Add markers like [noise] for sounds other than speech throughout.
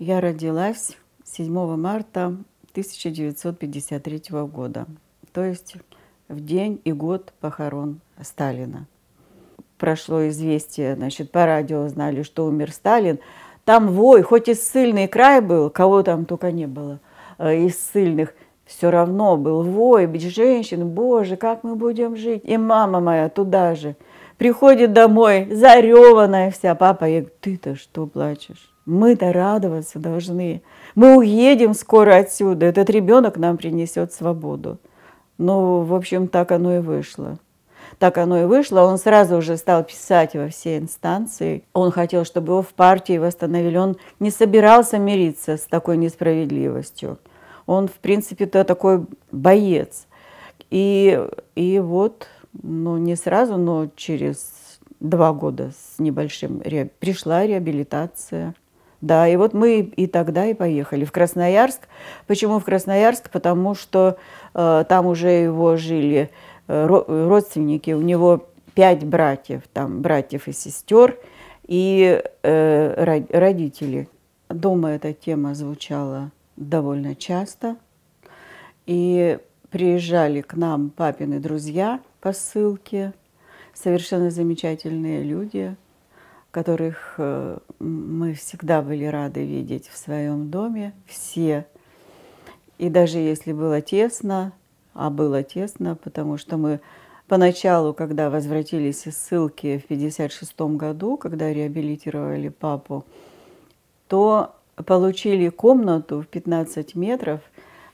Я родилась 7 марта 1953 года, то есть в день и год похорон Сталина. Прошло известие, значит, по радио знали, что умер Сталин. Там вой, хоть и сильный край был, кого там только не было э, из сильных, все равно был вой, бить женщин, боже, как мы будем жить. И мама моя туда же приходит домой, зареванная вся. Папа, я говорю, ты-то что плачешь? Мы-то радоваться должны. Мы уедем скоро отсюда. Этот ребенок нам принесет свободу. Ну, в общем, так оно и вышло. Так оно и вышло. Он сразу же стал писать во все инстанции. Он хотел, чтобы его в партии восстановили. Он не собирался мириться с такой несправедливостью. Он, в принципе-то, такой боец. И, и вот ну, не сразу, но через два года с небольшим пришла реабилитация. Да, и вот мы и тогда и поехали в Красноярск. Почему в Красноярск? Потому что э, там уже его жили э, родственники, у него пять братьев, там братьев и сестер, и э, родители. Дома эта тема звучала довольно часто, и приезжали к нам папины друзья – по ссылке. Совершенно замечательные люди, которых э, мы всегда были рады видеть в своем доме, все. И даже если было тесно, а было тесно, потому что мы поначалу, когда возвратились из ссылки в 1956 году, когда реабилитировали папу, то получили комнату в 15 метров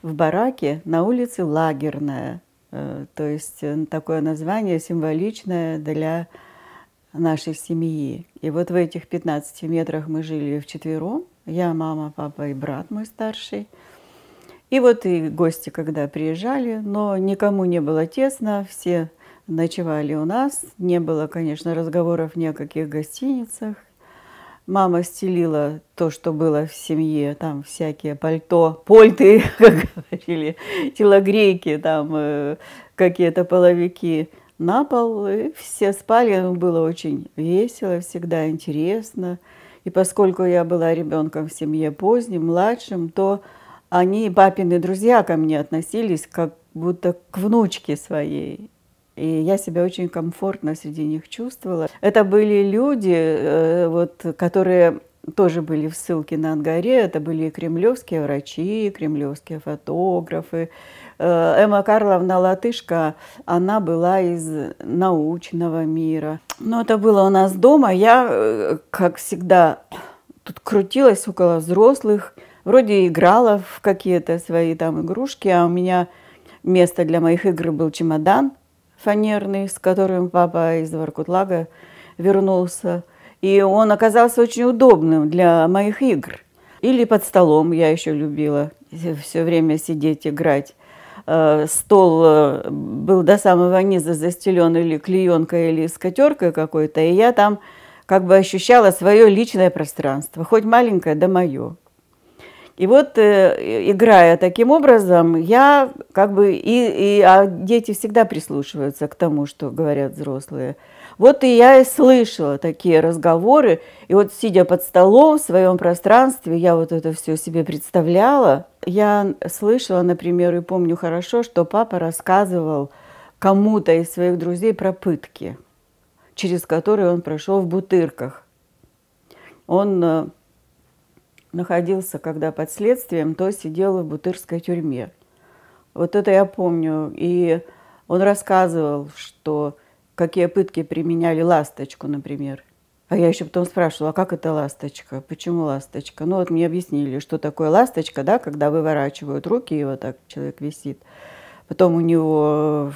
в бараке на улице Лагерная – Э, то есть э, такое название символичное для нашей семьи. И вот в этих 15 метрах мы жили вчетвером. Я, мама, папа и брат мой старший. И вот и гости, когда приезжали, но никому не было тесно, все ночевали у нас. Не было, конечно, разговоров ни о каких гостиницах, Мама стелила то, что было в семье, там всякие пальто, польты, [laughs] как говорили, телогрейки, там э, какие-то половики на пол. И все спали, было очень весело, всегда интересно. И поскольку я была ребенком в семье поздним, младшим, то они, папины друзья, ко мне относились как будто к внучке своей. И я себя очень комфортно среди них чувствовала. Это были люди, э, вот, которые тоже были в ссылке на Ангаре. Это были кремлевские врачи, кремлевские фотографы. Э, Эмма Карловна Латышка, она была из научного мира. Но это было у нас дома. Я, э, как всегда, тут крутилась около взрослых. Вроде играла в какие-то свои там игрушки, а у меня место для моих игр был чемодан – фанерный, с которым папа из Воркутлага вернулся. И он оказался очень удобным для моих игр. Или под столом я еще любила все время сидеть, играть. Э, стол э, был до самого низа застелен или клеенкой, или скатеркой какой-то, и я там как бы ощущала свое личное пространство, хоть маленькое, да мое. И вот, э, играя таким образом, я как бы... И, и, а дети всегда прислушиваются к тому, что говорят взрослые. Вот и я и слышала такие разговоры. И вот, сидя под столом в своем пространстве, я вот это все себе представляла. Я слышала, например, и помню хорошо, что папа рассказывал кому-то из своих друзей про пытки, через которые он прошел в бутырках. Он э, находился, когда под следствием, то сидел в Бутырской тюрьме. Вот это я помню. И он рассказывал, что какие пытки применяли ласточку, например. А я еще потом спрашивала, а как это ласточка? Почему ласточка? Ну вот мне объяснили, что такое ласточка, да, когда выворачивают руки, и вот так человек висит. Потом у него,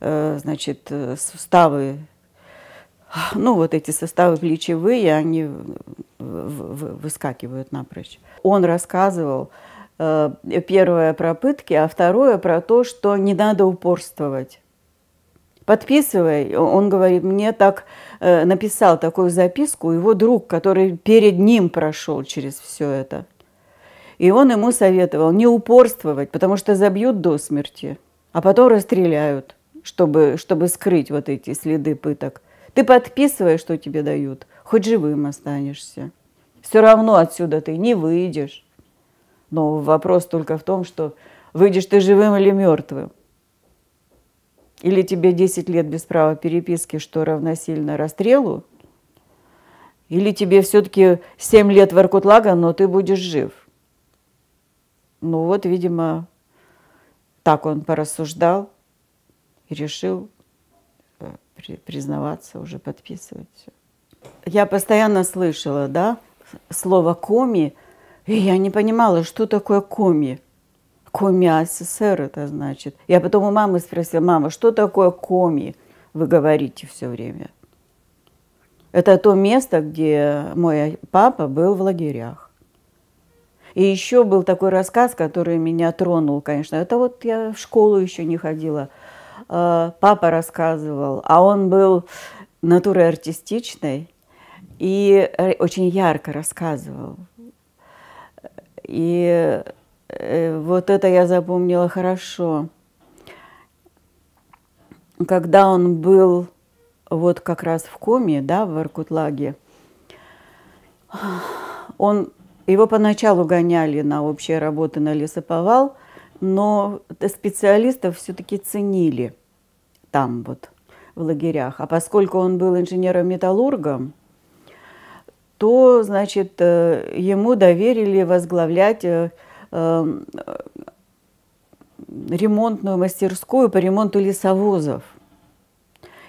э, значит, э, суставы ну, вот эти составы плечевые, они выскакивают напрочь. Он рассказывал э, первое про пытки, а второе про то, что не надо упорствовать. Подписывай, он говорит, мне так э, написал такую записку его друг, который перед ним прошел через все это. И он ему советовал не упорствовать, потому что забьют до смерти, а потом расстреляют, чтобы, чтобы скрыть вот эти следы пыток. Ты подписываешь, что тебе дают, хоть живым останешься. Все равно отсюда ты не выйдешь. Но вопрос только в том, что выйдешь ты живым или мертвым. Или тебе 10 лет без права переписки, что равносильно расстрелу, или тебе все-таки 7 лет в Иркутлага, но ты будешь жив. Ну вот, видимо, так он порассуждал и решил, признаваться, уже подписывать все. Я постоянно слышала, да, слово коми, и я не понимала, что такое коми. Коми СССР это значит. Я потом у мамы спросила, мама, что такое коми? Вы говорите все время. Это то место, где мой папа был в лагерях. И еще был такой рассказ, который меня тронул, конечно. Это вот я в школу еще не ходила – Э, папа рассказывал, а он был натурой артистичной и э, очень ярко рассказывал. И э, вот это я запомнила хорошо. Когда он был вот как раз в коме, да, в Аркутлаге, он, его поначалу гоняли на общие работы на лесоповал – но специалистов все-таки ценили там вот в лагерях. А поскольку он был инженером-металлургом, то, значит, э, ему доверили возглавлять э, э, ремонтную мастерскую по ремонту лесовозов.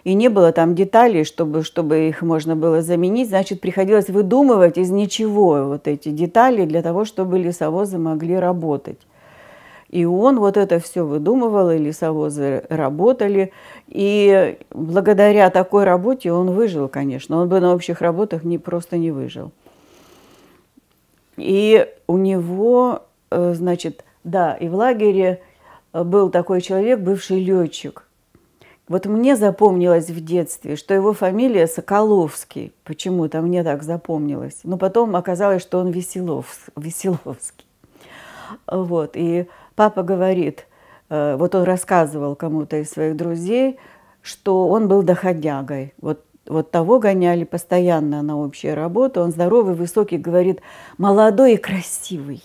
И не было там деталей, чтобы, чтобы их можно было заменить. Значит, приходилось выдумывать из ничего вот эти детали для того, чтобы лесовозы могли работать. И он вот это все выдумывал, и лесовозы работали. И благодаря такой работе он выжил, конечно. Он бы на общих работах не, просто не выжил. И у него, э, значит, да, и в лагере э, был такой человек, бывший летчик. Вот мне запомнилось в детстве, что его фамилия Соколовский. Почему-то мне так запомнилось. Но потом оказалось, что он Веселов, Веселовский. Вот. И Папа говорит, э, вот он рассказывал кому-то из своих друзей, что он был доходягой. Вот вот того гоняли постоянно на общую работу. Он здоровый, высокий, говорит, молодой и красивый.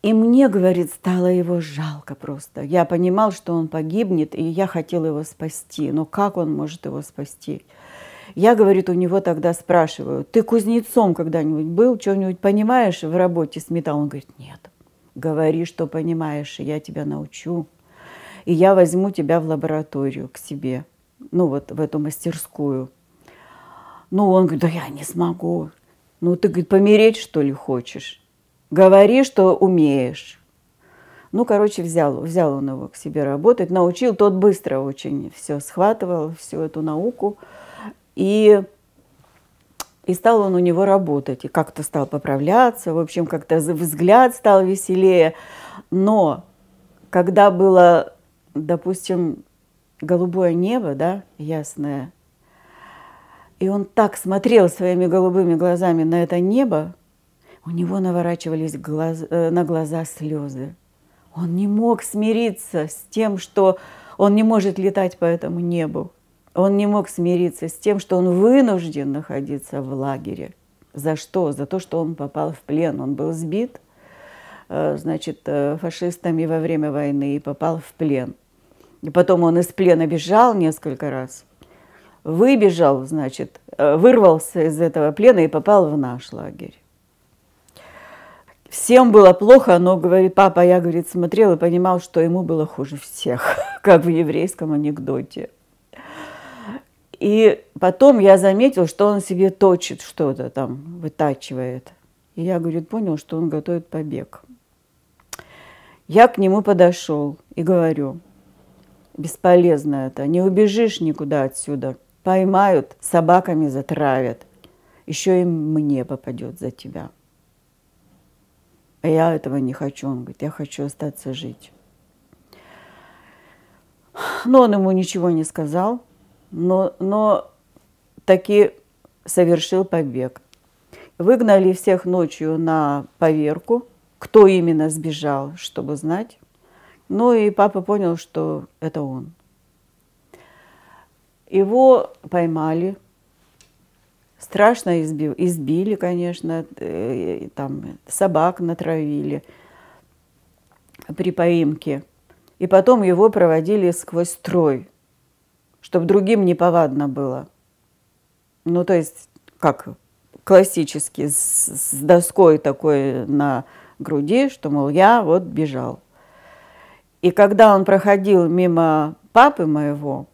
И мне, говорит, стало его жалко просто. Я понимал, что он погибнет, и я хотел его спасти. Но как он может его спасти? Я, говорит, у него тогда спрашиваю, ты кузнецом когда-нибудь был, что-нибудь понимаешь в работе с металлом? Он говорит, нет говори, что понимаешь, и я тебя научу. И я возьму тебя в лабораторию к себе, ну вот в эту мастерскую. Ну, он говорит, да я не смогу. Ну, ты, говорит, помереть, что ли, хочешь? Говори, что умеешь. Ну, короче, взял, взял он его к себе работать, научил. Тот быстро очень все схватывал, всю эту науку. И и стал он у него работать, и как-то стал поправляться, в общем, как-то взгляд стал веселее. Но когда было, допустим, голубое небо, да, ясное, и он так смотрел своими голубыми глазами на это небо, у него наворачивались глаз, э, на глаза слезы. Он не мог смириться с тем, что он не может летать по этому небу. Он не мог смириться с тем, что он вынужден находиться в лагере. За что? За то, что он попал в плен. Он был сбит, э, значит, э, фашистами во время войны и попал в плен. И потом он из плена бежал несколько раз. Выбежал, значит, э, вырвался из этого плена и попал в наш лагерь. Всем было плохо, но, говорит, папа, я, говорит, смотрел и понимал, что ему было хуже всех, [laughs] как в еврейском анекдоте. И потом я заметил, что он себе точит что-то там, вытачивает. И я, говорит, понял, что он готовит побег. Я к нему подошел и говорю, бесполезно это, не убежишь никуда отсюда. Поймают, собаками затравят. Еще и мне попадет за тебя. А я этого не хочу. Он говорит, я хочу остаться жить. Но он ему ничего не сказал но, но таки совершил побег. Выгнали всех ночью на поверку, кто именно сбежал, чтобы знать. Ну и папа понял, что это он. Его поймали, страшно избив, избили, конечно, э, там собак натравили при поимке. И потом его проводили сквозь строй чтобы другим неповадно было. Ну, то есть, как классически, с, с доской такой на груди, что, мол, я вот бежал. И когда он проходил мимо папы моего,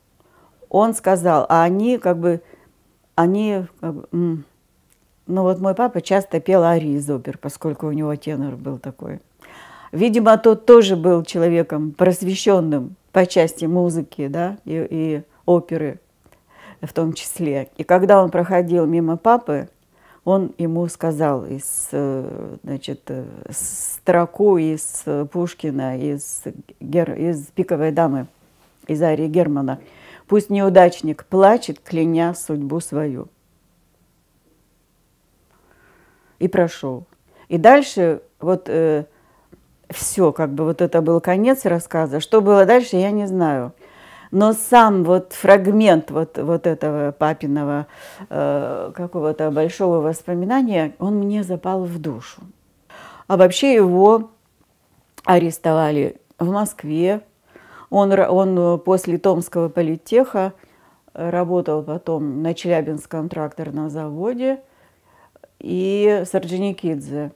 он сказал, а они как бы, они, как бы, ну вот мой папа часто пел арии из опер, поскольку у него тенор был такой. Видимо, тот тоже был человеком просвещенным по части музыки, да, и, и оперы в том числе. И когда он проходил мимо папы, он ему сказал из, э, значит, э, строку из Пушкина, из, Гер... из «Пиковой дамы», из Арии Германа. «Пусть неудачник плачет, кляня судьбу свою». И прошел. И дальше вот э, все, как бы вот это был конец рассказа. Что было дальше, я не знаю но сам вот фрагмент вот, вот этого папиного э, какого-то большого воспоминания, он мне запал в душу. А вообще его арестовали в Москве. Он, он э, после Томского политеха э, работал потом на Челябинском тракторном заводе и Сорджоникидзе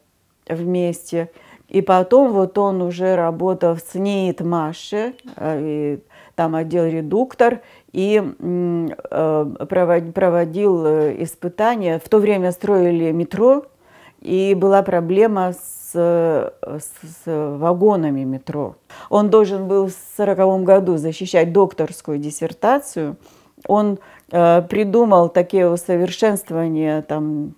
вместе – и потом вот он уже работал в ЦНИИТ Маше, э, там отдел редуктор, и э, проводил э, испытания. В то время строили метро, и была проблема с, с, с вагонами метро. Он должен был в 1940 году защищать докторскую диссертацию. Он придумал такие усовершенствования там,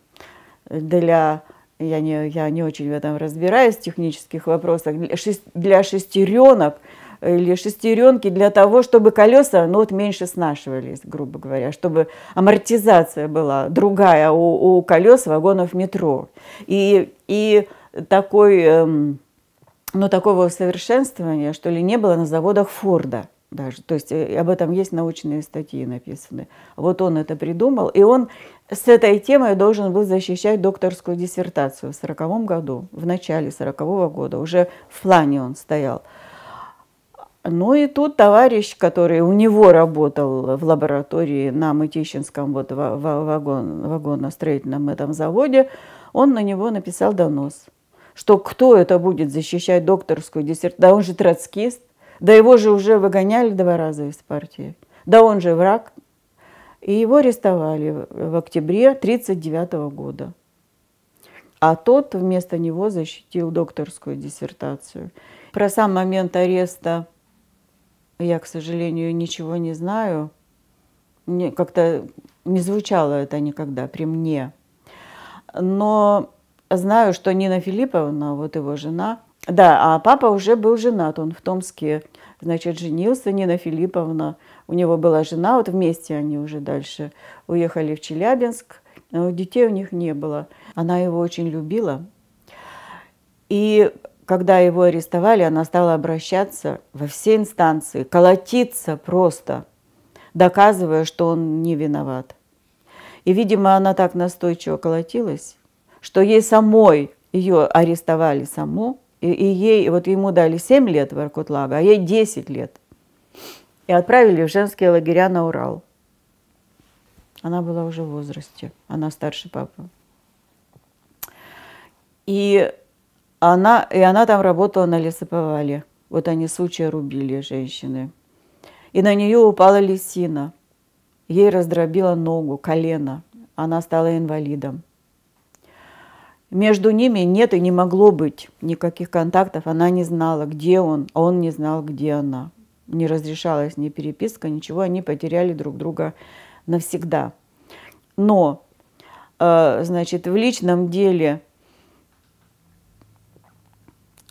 для я не, я не очень в этом разбираюсь, в технических вопросах, для шестеренок э, или шестеренки для того, чтобы колеса ну, вот меньше снашивались, грубо говоря, чтобы амортизация была другая у, у колес вагонов метро. И, и такой, эм, ну, такого усовершенствования, что ли, не было на заводах Форда даже. То есть э, об этом есть научные статьи написаны. Вот он это придумал, и он с этой темой должен был защищать докторскую диссертацию в сороковом году, в начале сорокового года, уже в плане он стоял. Ну и тут товарищ, который у него работал в лаборатории на Мытищинском вот, вагон, вагоностроительном этом заводе, он на него написал донос, что кто это будет защищать докторскую диссертацию, да он же троцкист, да его же уже выгоняли два раза из партии. Да он же враг. И его арестовали в октябре 1939 года. А тот вместо него защитил докторскую диссертацию. Про сам момент ареста я, к сожалению, ничего не знаю. Мне как-то не звучало это никогда при мне. Но знаю, что Нина Филипповна, вот его жена, да, а папа уже был женат, он в Томске значит, женился Нина Филипповна. У него была жена, вот вместе они уже дальше уехали в Челябинск. детей у них не было. Она его очень любила. И когда его арестовали, она стала обращаться во все инстанции, колотиться просто, доказывая, что он не виноват. И, видимо, она так настойчиво колотилась, что ей самой, ее арестовали саму, и, ей, вот ему дали 7 лет в Иркутлага, а ей 10 лет. И отправили в женские лагеря на Урал. Она была уже в возрасте, она старше папы. И она, и она там работала на лесоповале. Вот они сучья рубили, женщины. И на нее упала лисина. Ей раздробила ногу, колено. Она стала инвалидом. Между ними нет и не могло быть никаких контактов. Она не знала, где он, а он не знал, где она. Не разрешалась ни переписка, ничего. Они потеряли друг друга навсегда. Но, э, значит, в личном деле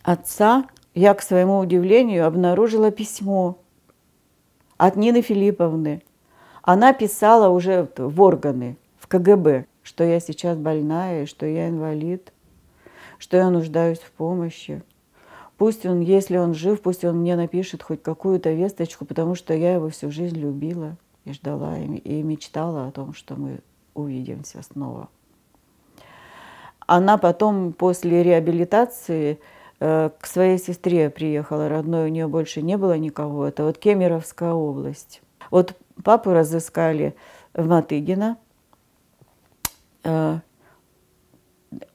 отца я, к своему удивлению, обнаружила письмо от Нины Филипповны. Она писала уже в органы, в КГБ что я сейчас больная, что я инвалид, что я нуждаюсь в помощи. Пусть он, если он жив, пусть он мне напишет хоть какую-то весточку, потому что я его всю жизнь любила и ждала, и, и мечтала о том, что мы увидимся снова. Она потом после реабилитации э, к своей сестре приехала, родной у нее больше не было никого. Это вот Кемеровская область. Вот папу разыскали в Матыгино – Э,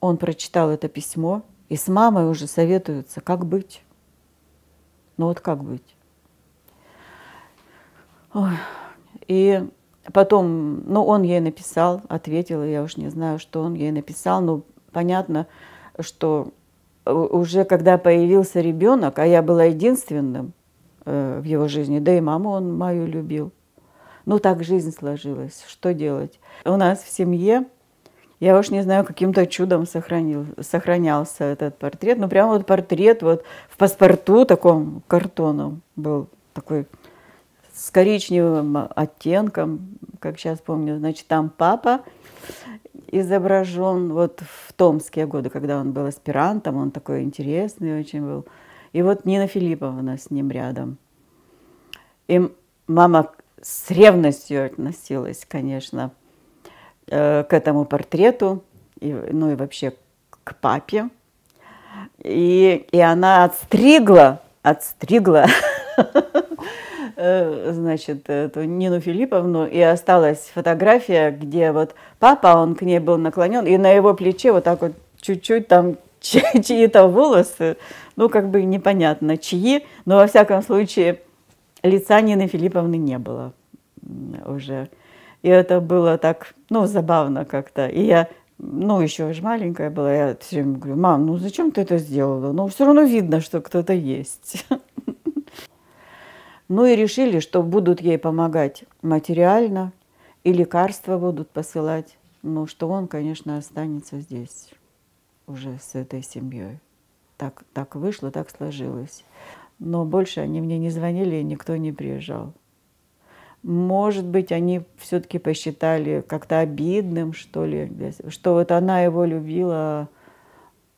он прочитал это письмо, и с мамой уже советуется, как быть. Ну вот как быть. Ой. И потом, ну он ей написал, ответил, я уж не знаю, что он ей написал, но понятно, что уже когда появился ребенок, а я была единственным э, в его жизни, да и маму он мою любил. Ну так жизнь сложилась, что делать? У нас в семье я уж не знаю, каким-то чудом сохранил, сохранялся этот портрет. Но ну, прямо вот портрет вот в паспорту таком картоном был такой с коричневым оттенком, как сейчас помню. Значит, там папа изображен вот в томские годы, когда он был аспирантом, он такой интересный очень был. И вот Нина Филипповна с ним рядом. И мама с ревностью относилась, конечно, Э, к этому портрету, и, ну и вообще к папе. И, и она отстригла, отстригла, [laughs] э, значит, эту Нину Филипповну, и осталась фотография, где вот папа, он к ней был наклонен, и на его плече вот так вот чуть-чуть там [laughs] чьи-то волосы, ну, как бы непонятно, чьи, но во всяком случае лица Нины Филипповны не было уже. И это было так, ну, забавно как-то. И я, ну, еще же маленькая была, я все время говорю, мам, ну зачем ты это сделала? Ну, все равно видно, что кто-то есть. [laughs] Ну и решили, что будут ей помогать материально, и лекарства будут посылать, но ну, что он, конечно, останется здесь уже с этой семьей. Так, так вышло, так сложилось. Но больше они мне не звонили, и никто не приезжал может быть, они все-таки посчитали как-то обидным, что ли, что вот она его любила,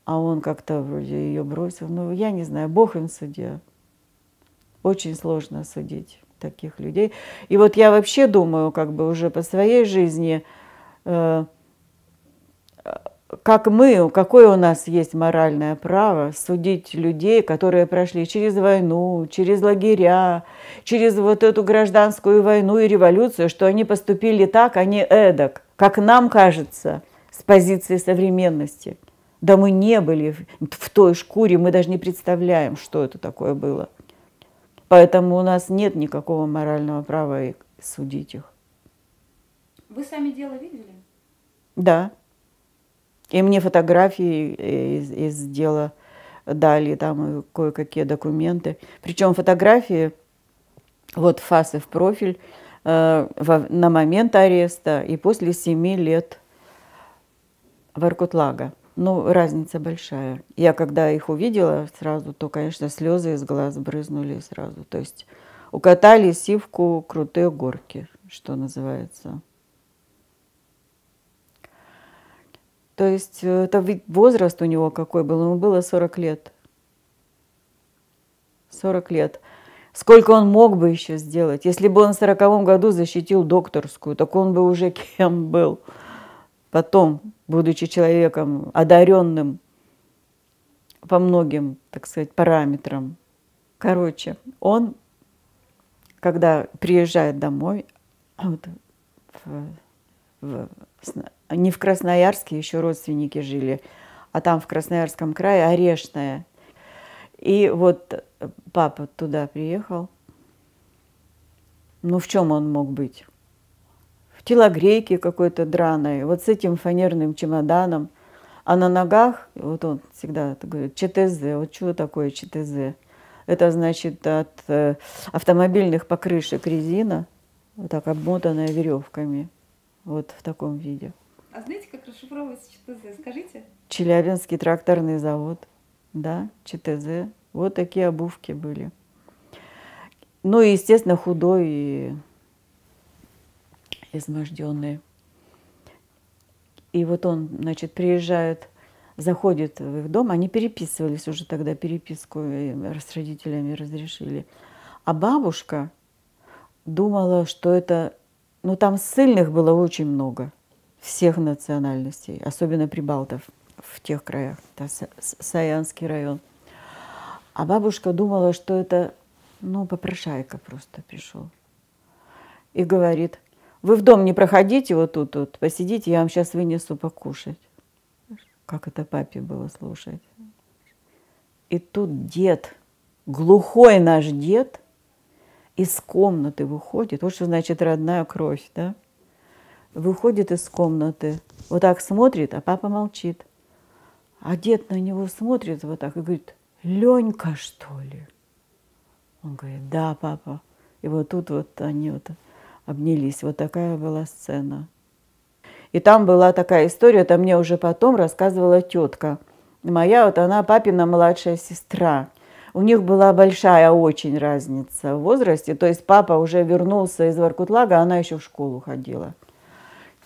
а он как-то вроде ее бросил. Ну, я не знаю, Бог им судья. Очень сложно судить таких людей. И вот я вообще думаю, как бы уже по своей жизни, э, как мы, какое у нас есть моральное право судить людей, которые прошли через войну, через лагеря, через вот эту гражданскую войну и революцию, что они поступили так, а не эдак, как нам кажется, с позиции современности. Да мы не были в той шкуре, мы даже не представляем, что это такое было. Поэтому у нас нет никакого морального права судить их. Вы сами дело видели? Да. И мне фотографии из, из дела дали, там кое-какие документы. Причем фотографии, вот фасы в профиль, э, во, на момент ареста и после семи лет Воркутлага. Ну, разница большая. Я когда их увидела сразу, то, конечно, слезы из глаз брызнули сразу. То есть укатали сивку крутые горки, что называется. То есть э, это ведь возраст у него какой был? Ему было 40 лет. 40 лет. Сколько он мог бы еще сделать? Если бы он в сороковом году защитил докторскую, так он бы уже [laughs] кем был? Потом, будучи человеком одаренным по многим, так сказать, параметрам. Короче, он, когда приезжает домой, а вот, в, в не в Красноярске еще родственники жили, а там в Красноярском крае Орешная. И вот папа туда приехал. Ну в чем он мог быть? В телогрейке какой-то драной, вот с этим фанерным чемоданом. А на ногах, вот он всегда говорит, ЧТЗ, вот что такое ЧТЗ? Это значит от э, автомобильных покрышек резина, вот так обмотанная веревками. Вот в таком виде. А знаете, как расшифровывается ЧТЗ? Скажите. Челябинский тракторный завод. Да, ЧТЗ. Вот такие обувки были. Ну и, естественно, худой и изможденный. И вот он, значит, приезжает, заходит в их дом. Они переписывались уже тогда, переписку с родителями разрешили. А бабушка думала, что это ну там ссыльных было очень много, всех национальностей, особенно прибалтов в тех краях, это Саянский район. А бабушка думала, что это, ну, попрошайка просто пришел. И говорит, вы в дом не проходите вот тут вот, посидите, я вам сейчас вынесу покушать. Как это папе было слушать? И тут дед, глухой наш дед – из комнаты выходит, вот что значит родная кровь, да? Выходит из комнаты, вот так смотрит, а папа молчит. А дед на него смотрит вот так и говорит, Ленька, что ли? Он говорит, да, папа. И вот тут вот они вот обнялись. Вот такая была сцена. И там была такая история, это мне уже потом рассказывала тетка. Моя вот она папина младшая сестра у них была большая очень разница в возрасте. То есть папа уже вернулся из Воркутлага, а она еще в школу ходила.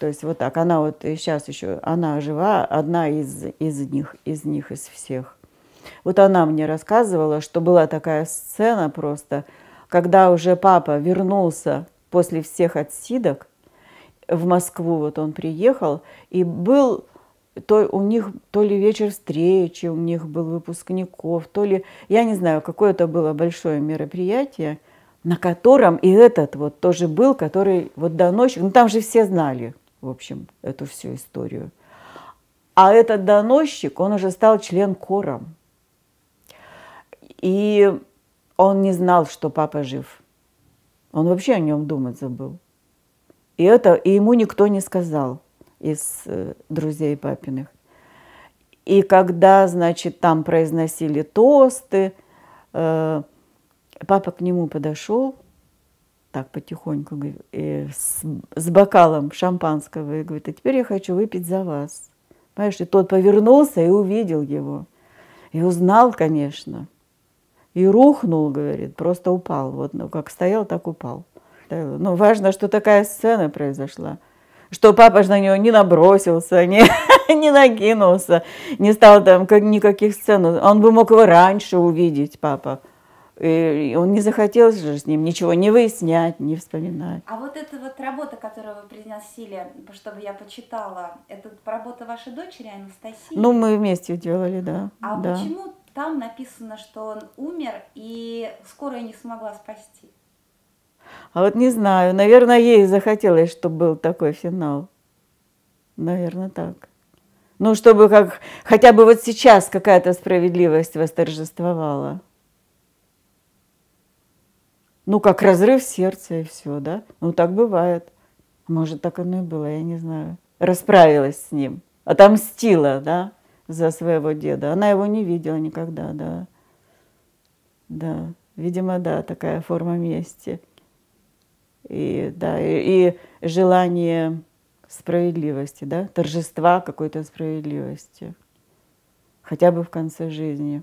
То есть вот так. Она вот сейчас еще, она жива, одна из, из них, из них, из всех. Вот она мне рассказывала, что была такая сцена просто, когда уже папа вернулся после всех отсидок в Москву, вот он приехал, и был то у них то ли вечер встречи у них был выпускников, то ли, я не знаю, какое это было большое мероприятие, на котором и этот вот тоже был, который вот доносчик, ну там же все знали, в общем, эту всю историю. А этот доносчик, он уже стал член кора. И он не знал, что папа жив. Он вообще о нем думать забыл. И, это, и ему никто не сказал из э, друзей папиных. И когда, значит, там произносили тосты, э, папа к нему подошел, так потихоньку, э, с, бокалом шампанского, и говорит, а теперь я хочу выпить за вас. Понимаешь, и тот повернулся и увидел его. И узнал, конечно. И рухнул, говорит, просто упал. Вот ну, как стоял, так упал. Ну, важно, что такая сцена произошла что папа же на него не набросился, не, [laughs] не накинулся, не стал там никаких сцен. Он бы мог его раньше увидеть, папа. И он не захотел же с ним ничего не выяснять, не вспоминать. А вот эта вот работа, которую вы приносили, чтобы я почитала, это работа вашей дочери Анастасии? Ну, мы вместе делали, да. А да. почему там написано, что он умер и скорая не смогла спасти? А вот не знаю, наверное, ей захотелось, чтобы был такой финал. Наверное, так. Ну, чтобы как, хотя бы вот сейчас какая-то справедливость восторжествовала. Ну, как разрыв сердца и все, да? Ну, так бывает. Может, так оно и было, я не знаю. Расправилась с ним, отомстила, да, за своего деда. Она его не видела никогда, да. Да, видимо, да, такая форма мести и, да, и, и желание справедливости, да, торжества какой-то справедливости, хотя бы в конце жизни.